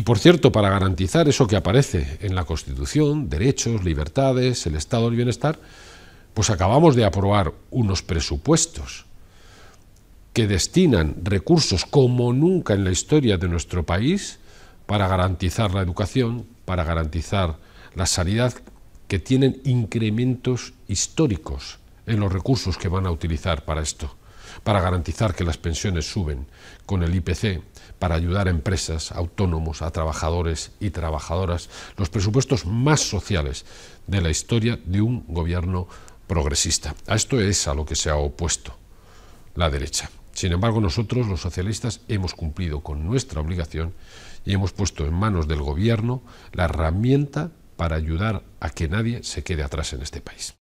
Y por cierto, para garantizar eso que aparece en la Constitución, derechos, libertades, el Estado del Bienestar, pues acabamos de aprobar unos presupuestos que destinan recursos como nunca en la historia de nuestro país para garantizar la educación, para garantizar la sanidad, que tienen incrementos históricos en los recursos que van a utilizar para esto para garantizar que las pensiones suben con el IPC, para ayudar a empresas, autónomos, a trabajadores y trabajadoras, los presupuestos más sociales de la historia de un gobierno progresista. A esto es a lo que se ha opuesto la derecha. Sin embargo, nosotros, los socialistas, hemos cumplido con nuestra obligación y hemos puesto en manos del Gobierno la herramienta para ayudar a que nadie se quede atrás en este país.